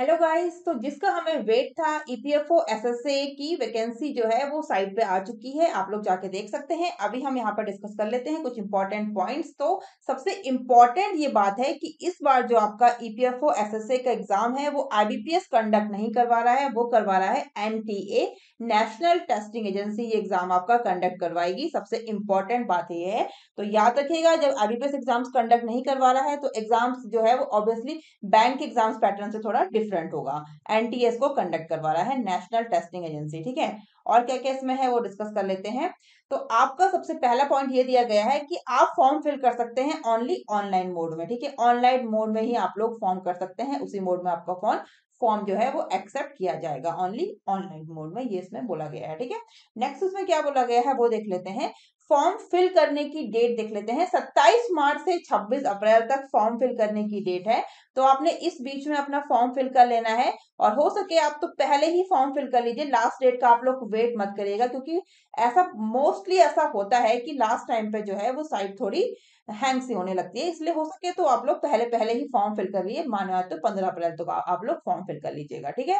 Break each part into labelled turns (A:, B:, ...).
A: hello guys तो जिसका हमें वेट था ईपीएफओ e एसएसए की वैकेंसी जो है वो साइट पे आ चुकी है आप लोग जाके देख सकते हैं अभी हम यहाँ पर डिस्कस कर लेते हैं कुछ इंपॉर्टेंट पॉइंट्स तो सबसे इम्पॉर्टेंट ये बात है कि इस बार जो आपका ईपीएफओ e एसएसए का एग्जाम है वो आईबीपीएस कंडक्ट नहीं करवा रहा है वो करवा रहा है एन नेशनल टेस्टिंग एजेंसी ये एग्जाम आपका कंडक्ट करवाएगी सबसे इम्पोर्टेंट बात ये है तो याद रखिएगा जब आईबीपीएस एग्जाम्स कंडक्ट नहीं करवा रहा है तो एग्जाम्स जो है वो ऑब्वियसली बैंक एग्जाम्स पैटर्न से थोड़ा डिफरेंट होगा एनटीएस को कंडक्ट करवा रहा है नेशनल टेस्टिंग एजेंसी ठीक है और क्या क्या इसमें है वो डिस्कस कर लेते हैं तो आपका सबसे पहला पॉइंट ये दिया गया है कि आप फॉर्म फिल कर सकते हैं ओनली ऑनलाइन मोड में ठीक है ऑनलाइन मोड में ही आप लोग फॉर्म कर सकते हैं उसी मोड में आपका फॉर्म फॉर्म जो है वो एक्सेप्ट किया जाएगा ओनली ऑनलाइन मोड में ये इसमें बोला गया है ठीक है नेक्स्ट उसमें क्या बोला गया है वो देख लेते हैं फॉर्म फिल करने की डेट देख लेते हैं 27 मार्च से 26 अप्रैल तक फॉर्म फिल करने की डेट है तो आपने इस बीच में अपना फॉर्म फिल कर लेना है और हो सके आप तो पहले ही फॉर्म फिल कर लीजिए लास्ट डेट का आप लोग वेट मत करिएगा क्योंकि ऐसा मोस्टली ऐसा होता है कि लास्ट टाइम पे जो है वो साइट थोड़ी हैंग सी होने लगती है इसलिए हो सके तो आप लोग पहले पहले ही फॉर्म फिल कर लिए माना तो पंद्रह अप्रैल तक आप लोग फॉर्म फिल कर लीजिएगा ठीक है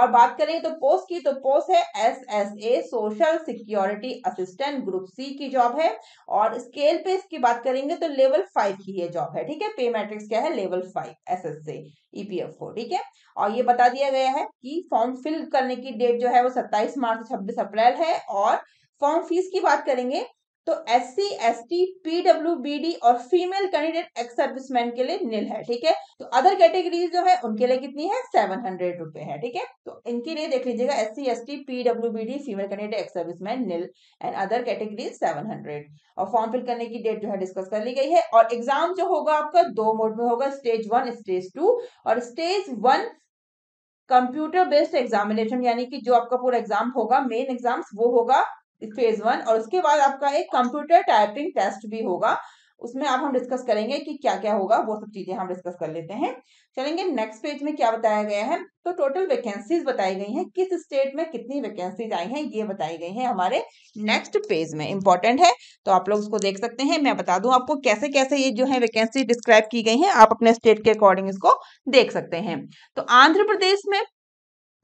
A: और बात करें तो पोस्ट की तो पोस्ट है S S A social security assistant group C की जॉब है और स्केल पे इसकी बात करेंगे तो लेवल फाइव की ये जॉब है ठीक है पे मैट्रिक्स क्या है level five S S A EPF ठीक है और ये बता दिया गया है कि फॉर्म फिल करने की डेट जो है वो सत्ताईस मार्च छब्बीस अप्रैल है और फॉर्म फीस की बात करेंगे तो S C S T PW B D और फीमेल कैंडिडेट एक्स सर्विसमैन के लिए नील है ठीक है तो अदर कैटेगरी जो है उनके लिए कितनी है सेवन हंड्रेड रुपए है ठीक है तो इनके लिए देख लीजिएगा S C S T PW B D female candidate ex serviceman nil and other category seven hundred और फॉर्म फिल करने की डेट जो है डिस्कस कर ली गई है और एग्जाम जो होगा आपका दो मोड में होगा स्टेज वन स्टेज टू और stage one computer based examination यानी कि जो आपका पूरा एग्जाम होगा मेन एग्जाम्स वो होगा फेज वन और उसके बाद आपका एक कंप्यूटर टाइपिंग टेस्ट भी होगा उसमें आप हम डिस्कस करेंगे कि क्या क्या होगा वो सब चीजें हम डिस्कस कर लेते हैं चलेंगे नेक्स्ट पेज में क्या बताया गया है तो टोटल वैकेंसीज बताई गई हैं किस स्टेट में कितनी वैकेंसीज आई हैं ये बताई गई हैं हमारे नेक्स्ट पेज में इंपॉर्टेंट है तो आप लोग उसको देख सकते हैं मैं बता दूं आपको कैसे कैसे ये जो है वैकेंसी डिस्क्राइब की गई है आप अपने स्टेट के अकॉर्डिंग इसको देख सकते हैं तो आंध्र प्रदेश में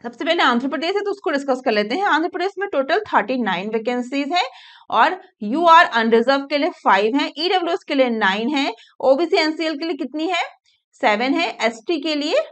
A: सबसे पहले आंध्र प्रदेश है तो उसको डिस्कस कर लेते हैं आंध्र प्रदेश में टोटल थर्टी नाइन वैकेंसीज है और यू आर अनरिजर्व के लिए फाइव है ईडब्ल्यू के लिए नाइन है ओबीसी एनसीएल के लिए कितनी है सेवन है एसटी के लिए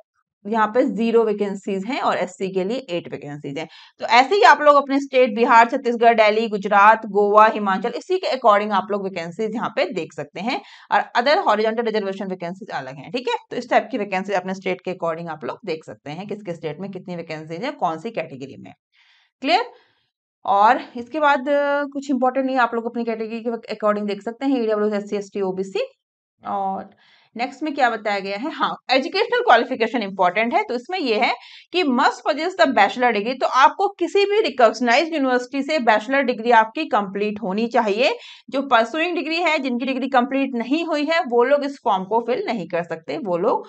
A: यहाँ पे जीरो वैकेंसीज हैं और एससी के लिए एट वैकेंसीज हैं तो ऐसे ही आप लोग अपने स्टेट बिहार छत्तीसगढ़ दिल्ली गुजरात गोवा हिमाचल इसी के अकॉर्डिंग आप लोग वैकेंसीज यहाँ पे देख सकते हैं और अदर हॉरिजेंटल रिजर्वेशन वैकेंसीज अलग हैं ठीक है तो इस टाइप की वैकेंसीज अपने स्टेट के अकॉर्डिंग आप लोग देख सकते हैं किसके स्टेट में कितनी वैकेंसीज है कौन सी कैटेगरी में क्लियर और इसके बाद कुछ इंपॉर्टेंट नहीं आप लोग अपनी कैटेगरी के अकॉर्डिंग देख सकते हैं EW S C S T OBC और नेक्स्ट में क्या बताया गया है हाँ एजुकेशनल क्वालिफिकेशन इंपॉर्टेंट है तो इसमें यह है कि must possess the bachelor degree तो आपको किसी भी रिकॉग्नाइज यूनिवर्सिटी से बैचलर डिग्री आपकी कंप्लीट होनी चाहिए जो परसुइंग डिग्री है जिनकी डिग्री कंप्लीट नहीं हुई है वो लोग इस फॉर्म को फिल नहीं कर सकते वो लोग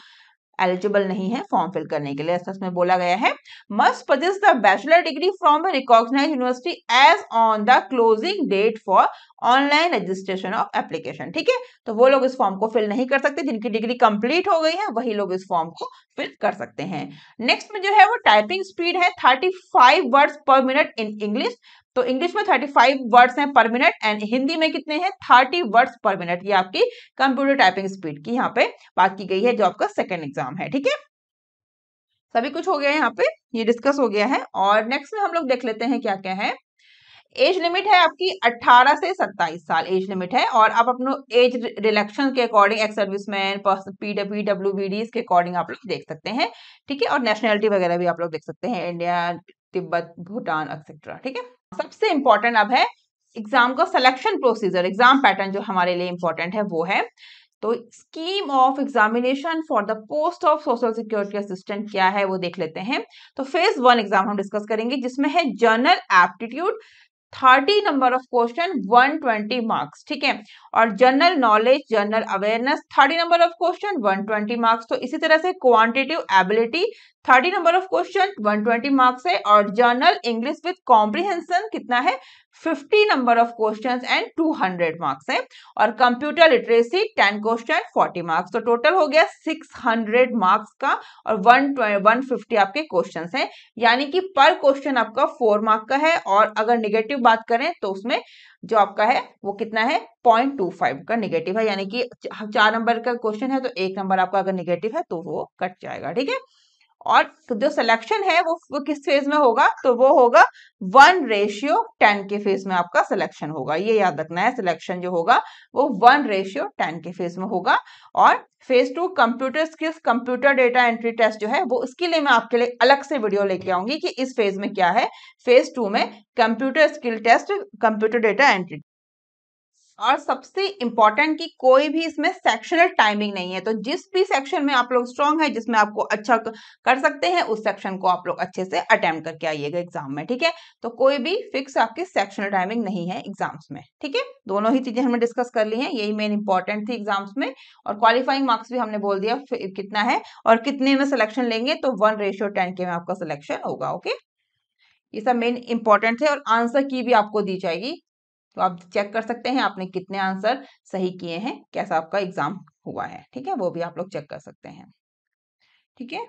A: एलिजिबल नहीं है फॉर्म फिल करने के लिए ऐसा इसमें बोला गया है must purchase the bachelor degree from a recognise university as on the closing date for online registration of application ठीक है तो वो लोग इस फॉर्म को फिल नहीं कर सकते जिनकी डिग्री कंप्लीट हो गई है वही लोग इस फॉर्म को फिल कर सकते हैं नेक्स्ट में जो है वो टाइपिंग स्पीड है thirty five words per minute in English तो इंग्लिश में 35 वर्ड्स हैं पर मिनट एंड हिंदी में कितने हैं 30 वर्ड्स पर मिनट ये आपकी कंप्यूटर टाइपिंग स्पीड की यहाँ पे बात की गई है जो आपका सेकेंड एग्जाम है ठीक है सभी कुछ हो गया है यहाँ पे ये डिस्कस हो गया है और नेक्स्ट में हम लोग देख लेते हैं क्या क्या है एज लिमिट है आपकी 18 से 27 साल एज लिमिट है और आप अपने एज रिलेक्शन के according ex serviceman PW W के अकॉर्डिंग आप लोग देख सकते हैं ठीक है और नेशनैलिटी वगैरह भी आप लोग देख सकते हैं इंडिया तिब्बत भूटान एक्सेट्रा ठीक है सबसे इंपॉर्टेंट अब है एग्जाम का सिलेक्शन प्रोसीजर एग्जाम पैटर्न जो हमारे लिए इंपॉर्टेंट है वो है तो scheme of examination for the post of social security assistant क्या है वो देख लेते हैं तो फेज वन एग्जाम हम डिस्कस करेंगे जिसमें है general aptitude thirty number of question one twenty marks ठीक है और general knowledge general awareness thirty number of question one twenty marks तो इसी तरह से quantitative ability thirty number of question one twenty marks है और जनरल इंग्लिश विथ कॉम्प्रीहेंशन कितना है fifty number of question and hundred marks है और computer literacy ten question forty marks तो टोटल हो गया सिक्स हंड्रेड मार्क्स का और वन वन फिफ्टी आपके क्वेश्चन है यानी कि पर क्वेश्चन आपका फोर मार्क का है और अगर निगेटिव बात करें तो उसमें जो आपका है वो कितना है पॉइंट टू फाइव का निगेटिव है यानी कि चार नंबर का क्वेश्चन है तो एक नंबर आपका अगर निगेटिव है तो वो कट जाएगा ठीक है और तो जो सिलेक्शन है वो, वो किस फेज में होगा तो वो होगा वन रेशियो टेन के फेज में आपका सिलेक्शन होगा ये याद रखना है सिलेक्शन जो होगा वो वन रेशियो टेन के फेज में होगा और phase two computer skills computer data entry test जो है वो इसके लिए मैं आपके लिए अलग से वीडियो लेके आऊंगी कि इस फेज में क्या है फेज टू में computer skill test computer data entry और सबसे इम्पॉर्टेंट कि कोई भी इसमें सेक्शनल टाइमिंग नहीं है तो जिस भी सेक्शन में आप लोग स्ट्रांग है जिसमें आपको अच्छा कर सकते हैं उस सेक्शन को आप लोग अच्छे से अटेम्प्ट करके आइएगा एग्जाम में ठीक है तो कोई भी फिक्स आपकी सेक्शनल टाइमिंग नहीं है एग्जाम्स में ठीक है दोनों ही चीजें हमने डिस्कस कर ली है यही मेन इंपॉर्टेंट थी एग्जाम्स में और क्वालिफाइंग मार्क्स भी हमने बोल दिया कितना है और कितने में सिलेक्शन लेंगे तो वन रेशियो टेन के में आपका सिलेक्शन होगा ओके ये सब मेन इंपॉर्टेंट है और आंसर की भी आपको दी जाएगी तो आप चेक कर सकते हैं आपने कितने आंसर सही किए हैं कैसा आपका एग्जाम हुआ है ठीक है वो भी आप लोग चेक कर सकते हैं ठीक है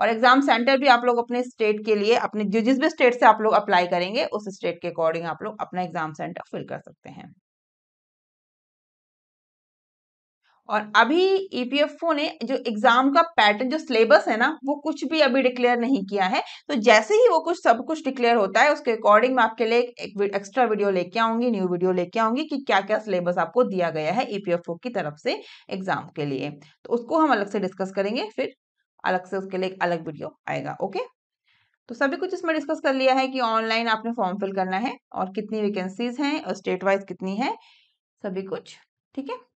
A: और एग्जाम सेंटर भी आप लोग अपने स्टेट के लिए अपने जिस भी स्टेट से आप लोग अप्लाई करेंगे उस स्टेट के अकॉर्डिंग आप लोग अपना एग्जाम सेंटर फिल कर सकते हैं और अभी ईपीएफओ e ने जो एग्जाम का पैटर्न जो सिलेबस है ना वो कुछ भी अभी डिक्लेयर नहीं किया है तो जैसे ही वो कुछ सब कुछ डिक्लेयर होता है उसके अकॉर्डिंग मैं आपके लिए एक, एक एक्स्ट्रा वीडियो लेके आऊंगी न्यू वीडियो लेके आऊंगी कि क्या क्या सिलेबस आपको दिया गया है ईपीएफओ e की तरफ से एग्जाम के लिए तो उसको हम अलग से डिस्कस करेंगे फिर अलग से उसके लिए एक अलग वीडियो आएगा ओके तो सभी कुछ इसमें डिस्कस कर लिया है कि ऑनलाइन आपने फॉर्म फिल करना है और कितनी वैकेंसीज हैं और स्टेट वाइज कितनी है सभी कुछ ठीक है